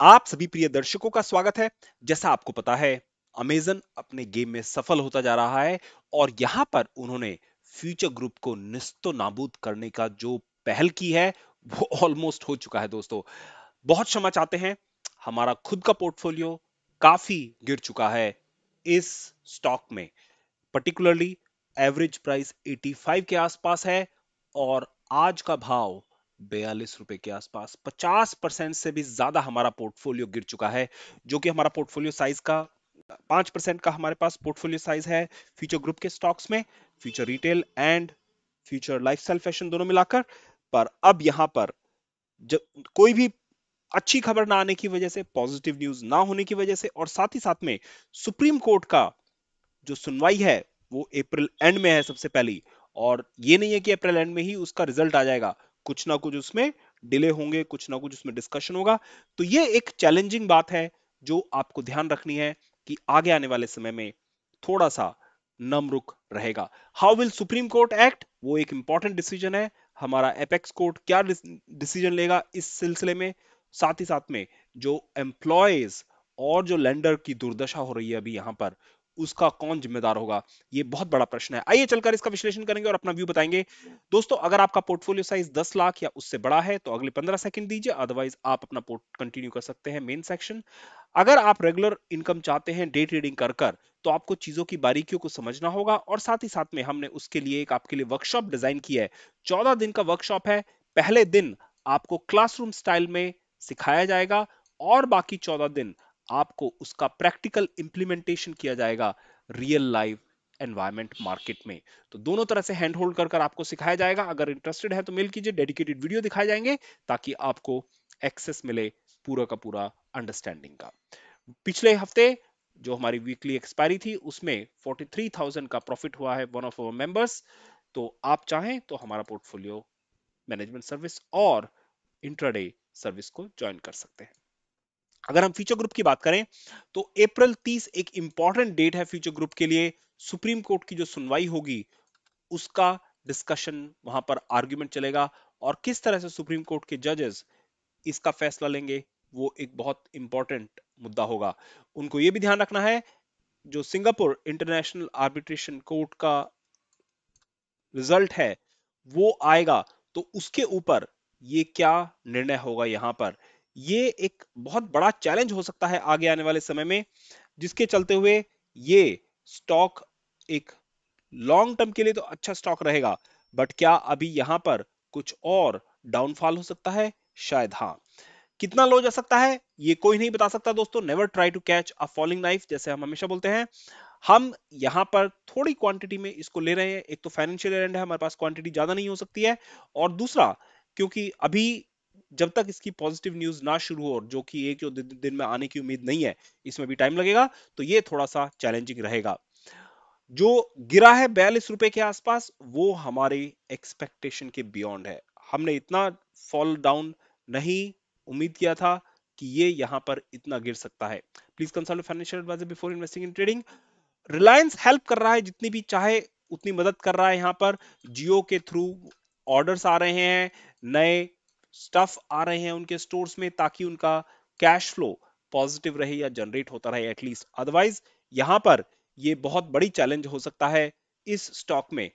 आप सभी प्रिय दर्शकों का स्वागत है जैसा आपको पता है अमेजन अपने गेम में सफल होता जा रहा है और यहां पर उन्होंने फ्यूचर ग्रुप को निस्तो नाबूद करने का जो पहल की है वो ऑलमोस्ट हो चुका है दोस्तों बहुत क्षमा चाहते हैं हमारा खुद का पोर्टफोलियो काफी गिर चुका है इस स्टॉक में पर्टिकुलरली एवरेज प्राइस 85 के आसपास है और आज का भाव बयालीस रुपए के आसपास 50 परसेंट से भी ज्यादा हमारा पोर्टफोलियो गिर चुका है जो कि हमारा पोर्टफोलियो साइज का पांच परसेंट का हमारे पास पोर्टफोलियो साइज है फ्यूचर ग्रुप के स्टॉक्स में future retail and future lifestyle fashion दोनों मिलाकर पर अब यहां पर जब कोई भी अच्छी खबर ना आने की वजह से पॉजिटिव न्यूज ना होने की वजह से और साथ ही साथ में सुप्रीम कोर्ट का जो सुनवाई है वो अप्रैल एंड में है सबसे पहली और ये नहीं है कि अप्रैल एंड में ही उसका रिजल्ट आ जाएगा कुछ ना कुछ उसमें डिले होंगे कुछ ना कुछ उसमें डिस्कशन होगा तो ये एक चैलेंजिंग बात है जो आपको ध्यान रखनी है कि आगे आने वाले समय में थोड़ा सा नम रुख रहेगा how will Supreme Court act वो एक इंपॉर्टेंट डिसीजन है हमारा एपेक्स कोर्ट क्या डिसीजन लेगा इस सिलसिले में साथ ही साथ में जो एम्प्लॉयज और जो लेंडर की दुर्दशा हो रही है अभी यहां पर उसका कौन जिम्मेदार होगा ये बहुत बड़ा प्रश्न है आइए चलकर इसका विश्लेषण करेंगे और अपना व्यू बताएंगे दोस्तों अगर आपका पोर्टफोलियो साइज 10 लाख या उससे बड़ा है तो अगले 15 सेकंड दीजिए अदरवाइज आप अपना पोर्ट कंटिन्यू कर सकते हैं मेन सेक्शन अगर आप रेगुलर इनकम चाहते हैं डे ट्रेडिंग कर कर तो आपको चीजों की बारीकियों को समझना होगा और साथ ही साथ में हमने उसके लिए एक आपके लिए वर्कशॉप डिजाइन किया है चौदह दिन का वर्कशॉप है पहले दिन आपको क्लासरूम स्टाइल में सिखाया जाएगा और बाकी चौदह दिन आपको उसका प्रैक्टिकल इंप्लीमेंटेशन किया जाएगा रियल लाइफ एनवायरमेंट मार्केट में तो दोनों तरह से हैंड होल्ड कर, आपको सिखाया जाएगा अगर इंटरेस्टेड है तो मेल कीजिए डेडिकेटेड वीडियो दिखाए जाएंगे ताकि आपको एक्सेस मिले पूरा का पूरा अंडरस्टैंडिंग का पिछले हफ्ते जो हमारी वीकली एक्सपायरी थी उसमें 43,000 का प्रॉफिट हुआ है वन ऑफ मेंबर्स तो आप चाहें तो हमारा पोर्टफोलियो मैनेजमेंट सर्विस और इंट्राडे सर्विस को ज्वाइन कर सकते हैं अगर हम फ्यूचर ग्रुप की बात करें तो अप्रैल 30 एक इंपॉर्टेंट डेट है फ्यूचर ग्रुप के लिए सुप्रीम कोर्ट की जो सुनवाई होगी उसका डिस्कशन वहां पर आर्ग्यूमेंट चलेगा और किस तरह से सुप्रीम कोर्ट के जजेस इसका फैसला लेंगे वो एक बहुत इंपॉर्टेंट मुद्दा होगा उनको ये भी ध्यान रखना है जो सिंगापुर इंटरनेशनल आर्बिट्रेशन कोर्ट का रिजल्ट है वो आएगा तो उसके ऊपर ये क्या निर्णय होगा यहां पर ये एक बहुत बड़ा चैलेंज हो सकता है आगे आने वाले समय में जिसके चलते हुए ये स्टॉक एक लॉन्ग टर्म के लिए तो अच्छा स्टॉक रहेगा बट क्या अभी यहां पर कुछ और डाउनफॉल हो सकता है शायद हाँ कितना लो जा सकता है ये कोई नहीं बता सकता दोस्तों never try to catch a falling knife जैसे हम हमेशा बोलते हैं हम यहाँ पर थोड़ी क्वांटिटी में इसको ले रहे हैं एक तो फाइनेंशियल एंड है हमारे पास क्वांटिटी ज्यादा नहीं हो सकती है और दूसरा क्योंकि अभी जब तक इसकी पॉजिटिव न्यूज ना शुरू हो जो कि एक दो दिन में आने की उम्मीद नहीं है इसमें भी टाइम लगेगा तो ये थोड़ा सा चैलेंजिंग रहेगा जो गिरा है बयालीस रुपए के आसपास वो हमारे एक्सपेक्टेशन के बियॉन्ड है हमने इतना फॉल डाउन नहीं उम्मीद किया था कि ये यहां पर इतना गिर सकता है please consult financial advisor before investing in trading Reliance help कर रहा है जितनी भी चाहे उतनी मदद कर रहा है यहां पर जियो के थ्रू ऑर्डर्स आ रहे हैं नए स्टफ आ रहे हैं उनके स्टोर्स में ताकि उनका कैश फ्लो पॉजिटिव रहे या जनरेट होता रहे एटलीस्ट अदरवाइज यहां पर ये बहुत बड़ी चैलेंज हो सकता है इस स्टॉक में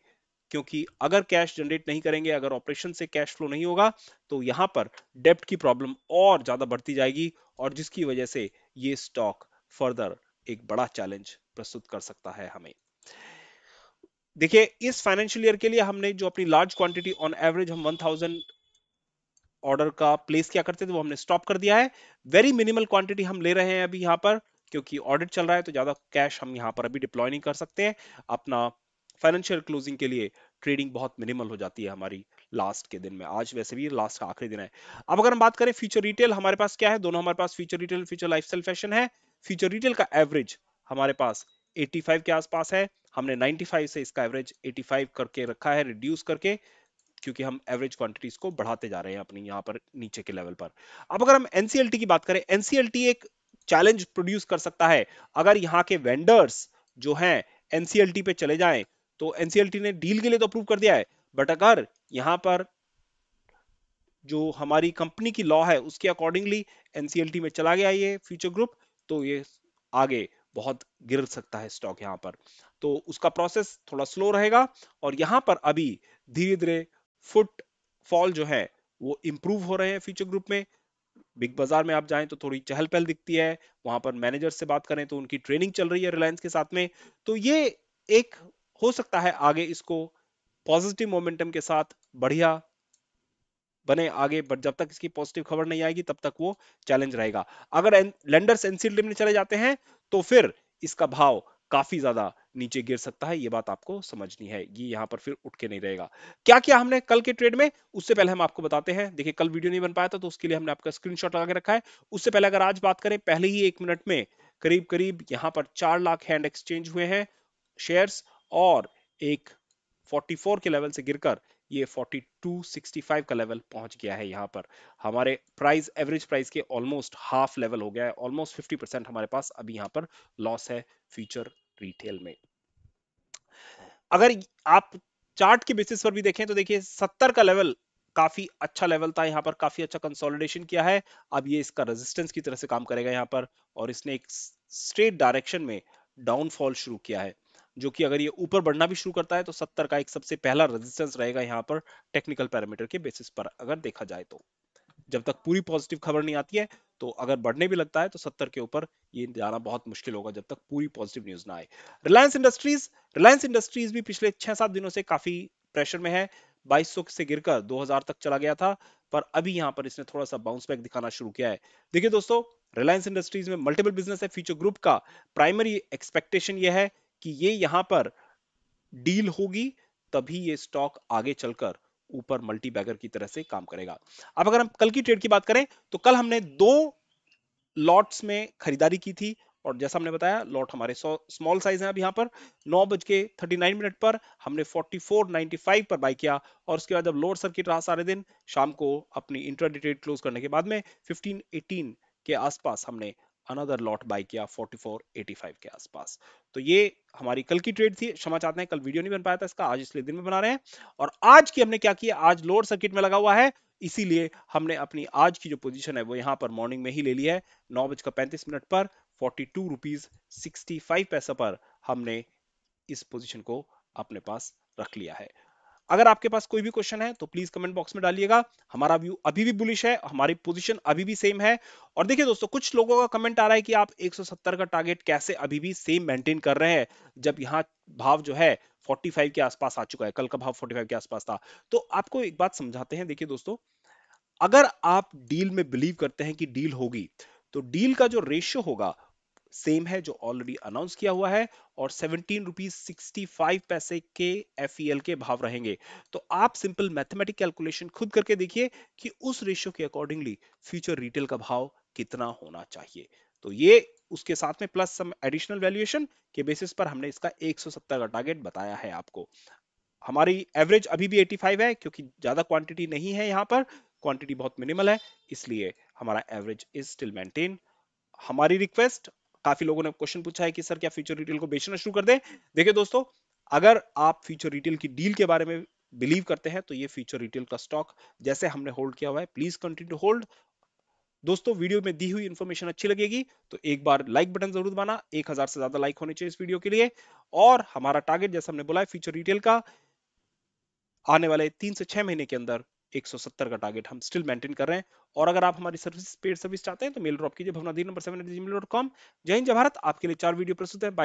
क्योंकि अगर कैश जनरेट नहीं करेंगे अगर ऑपरेशन से कैश फ्लो नहीं होगा तो यहां पर डेप्ट की प्रॉब्लम और ज्यादा बढ़ती जाएगी और जिसकी वजह से ये स्टॉक फर्दर एक बड़ा चैलेंज प्रस्तुत कर सकता है हमें देखिए इस फाइनेंशियल ईयर के लिए हमने जो अपनी लार्ज क्वांटिटी ऑन एवरेज हम 1000 ऑर्डर का प्लेस क्या करते थे वो हमने स्टॉप कर दिया है वेरी मिनिमल क्वांटिटी हम ले रहे हैं अभी यहाँ पर क्योंकि ऑडिट चल रहा है तो ज्यादा कैश हम यहाँ पर अभी डिप्लॉय नहीं कर सकते हैं अपना फाइनेंशियल क्लोजिंग के लिए ट्रेडिंग बहुत मिनिमल हो जाती है हमारी लास्ट के दिन में आज वैसे भी लास्ट का आखिरी दिन है अब अगर हम बात करें फ्यूचर रिटेल हमारे पास क्या है दोनों हमारे पास future retail future lifestyle fashion है फ्यूचर रिटेल का एवरेज हमारे पास 85 के आसपास है हमने 95 से इसका एवरेज 85 करके रखा है रिड्यूस करके क्योंकि हम एवरेज क्वांटिटीज को बढ़ाते जा रहे हैं अपनी यहाँ पर नीचे के लेवल पर अब अगर हम एनसीएलटी की बात करें एनसीएलटी एक चैलेंज प्रोड्यूस कर सकता है अगर यहाँ के वेंडर्स जो हैं एनसीएलटी पे चले जाएं तो एनसीएलटी ने डील के लिए तो अप्रूव कर दिया है बट अगर यहाँ पर जो हमारी कंपनी की लॉ है उसके अकॉर्डिंगली एनसीएलटी में चला गया ये फ्यूचर ग्रुप तो ये आगे बहुत गिर सकता है स्टॉक यहाँ पर तो उसका प्रोसेस थोड़ा स्लो रहेगा और यहाँ पर अभी धीरे धीरे फुट फॉल जो है वो इम्प्रूव हो रहे हैं फ्यूचर ग्रुप में बिग बाजार में आप जाएं तो थोड़ी चहल पहल दिखती है वहां पर मैनेजर से बात करें तो उनकी ट्रेनिंग चल रही है रिलायंस के साथ में तो ये एक हो सकता है आगे इसको पॉजिटिव मोमेंटम के साथ बढ़िया बने आगे बट जब तक इसकी पॉजिटिव खबर नहीं आएगी तब तक वो चैलेंज रहेगा अगर लेंडर्स एनसीड में चले जाते हैं तो फिर इसका भाव काफी ज्यादा नीचे गिर सकता है ये बात आपको समझनी है ये यहाँ पर फिर उठ के नहीं रहेगा क्या क्या हमने कल के ट्रेड में उससे पहले हम आपको बताते हैं देखिए कल वीडियो नहीं बन पाया था तो उसके लिए हमने आपका स्क्रीनशॉट लगा के रखा है उससे पहले अगर आज बात करें पहले ही एक मिनट में करीब करीब यहाँ पर चार लाख हैंड एक्सचेंज हुए हैं शेयर्स और एक फोर्टी के लेवल से गिर ये 4265 का लेवल पहुंच गया है यहाँ पर हमारे प्राइस एवरेज प्राइस के ऑलमोस्ट हाफ लेवल हो गया है ऑलमोस्ट 50 परसेंट हमारे पास अभी यहाँ पर लॉस है फ्यूचर रिटेल में अगर आप चार्ट के बेसिस पर भी देखें तो देखिए सत्तर का लेवल काफी अच्छा लेवल था यहाँ पर काफी अच्छा कंसोलिडेशन किया है अब ये इसका रेजिस्टेंस की तरह से काम करेगा यहाँ पर और इसने एक स्ट्रेट डायरेक्शन में डाउनफॉल शुरू किया है जो कि अगर ये ऊपर बढ़ना भी शुरू करता है तो 70 का एक सबसे पहला रेजिस्टेंस रहेगा यहाँ पर टेक्निकल पैरामीटर के बेसिस पर अगर देखा जाए तो जब तक पूरी पॉजिटिव खबर नहीं आती है तो अगर बढ़ने भी लगता है तो सत्तर के ऊपर ये जाना बहुत मुश्किल होगा जब तक पूरी पॉजिटिव न्यूज ना आए रिलायंस इंडस्ट्रीज रिलायंस इंडस्ट्रीज भी पिछले छह सात दिनों से काफी प्रेशर में है 2200 से गिरकर 2000 तक चला गया था पर अभी यहां पर इसने थोड़ा सा बाउंस बैक दिखाना शुरू किया है देखिए दोस्तों रिलायंस इंडस्ट्रीज में मल्टीपल बिजनेस है फ्यूचर ग्रुप का प्राइमरी एक्सपेक्टेशन यह है कि ये यहां पर डील होगी तभी ये स्टॉक आगे चलकर ऊपर मल्टी बैगर की तरह से काम करेगा अब अगर हम कल की ट्रेड की बात करें तो कल हमने दो लॉट्स में खरीदारी की थी और जैसा हमने बताया लॉट हमारे स्मॉल साइज है अब यहाँ पर नौ बज के मिनट पर हमने 44.95 पर बाई किया और उसके बाद जब लोअर सर्किट रहा सारे दिन शाम को अपनी इंट्राडे क्लोज करने के बाद में 1518 के आसपास हमने अनदर लॉट बाई किया 4485 के आसपास तो ये हमारी कल की ट्रेड थी क्षमा चाहते हैं कल वीडियो नहीं बन पाया था इसका आज इसलिए दिन में बना रहे हैं और आज की हमने क्या किया आज लोअर सर्किट में लगा हुआ है इसीलिए हमने अपनी आज की जो पोजीशन है वो यहाँ पर मॉर्निंग में ही ले ली है नौ बजकर पैंतीस मिनट पर forty two rupees sixty five पैसा पर हमने इस पोजीशन को अपने पास रख लिया है अगर आपके पास कोई भी क्वेश्चन है तो प्लीज कमेंट बॉक्स में डालिएगा हमारा व्यू अभी भी बुलिश है हमारी पोजीशन अभी भी सेम है और देखिए दोस्तों कुछ लोगों का कमेंट आ रहा है कि आप 170 का टारगेट कैसे अभी भी सेम मेंटेन कर रहे हैं जब यहाँ भाव जो है 45 के आसपास आ चुका है कल का भाव फोर्टी के आसपास था तो आपको एक बात समझाते हैं देखिए दोस्तों अगर आप डील में बिलीव करते हैं कि डील होगी तो डील का जो रेशियो होगा सेम है जो ऑलरेडी अनाउंस किया हुआ है और सेवनटीन रुपीज सिक्सटी फाइव पैसे के एफ e के भाव रहेंगे तो आप सिंपल मैथमेटिक कैलकुलेशन खुद करके देखिए कि उस रेशियो के अकॉर्डिंगली फ्यूचर रिटेल का भाव कितना होना चाहिए तो ये उसके साथ में प्लस सम एडिशनल वैल्यूएशन के बेसिस पर हमने इसका 170 का टारगेट बताया है आपको हमारी एवरेज अभी भी 85 है क्योंकि ज्यादा क्वांटिटी नहीं है यहाँ पर क्वांटिटी बहुत मिनिमल है इसलिए हमारा एवरेज इज स्टिल मेंटेन हमारी रिक्वेस्ट काफी लोगों ने क्वेश्चन पूछा है कि सर क्या फ्यूचर रिटेल को बेचना शुरू कर दें देखिए दोस्तों अगर आप फ्यूचर रिटेल की डील के बारे में बिलीव करते हैं तो ये फ्यूचर रिटेल का स्टॉक जैसे हमने होल्ड किया हुआ है प्लीज कंटिन्यू होल्ड दोस्तों वीडियो में दी हुई इन्फॉर्मेशन अच्छी लगेगी तो एक बार लाइक बटन जरूर दबाना एक हजार से ज्यादा लाइक होने चाहिए इस वीडियो के लिए और हमारा टारगेट जैसे हमने बोला है फ्यूचर रिटेल का आने वाले तीन से छह महीने के अंदर 170 का टारगेट हम स्टिल मेंटेन कर रहे हैं और अगर आप हमारी सर्विस पेड सर्विस चाहते हैं तो मेल ड्रॉप कीजिए भवनाधीर number seven eight Gmail dot com जय हिंद जय भारत आपके लिए चार वीडियो प्रस्तुत है बाइक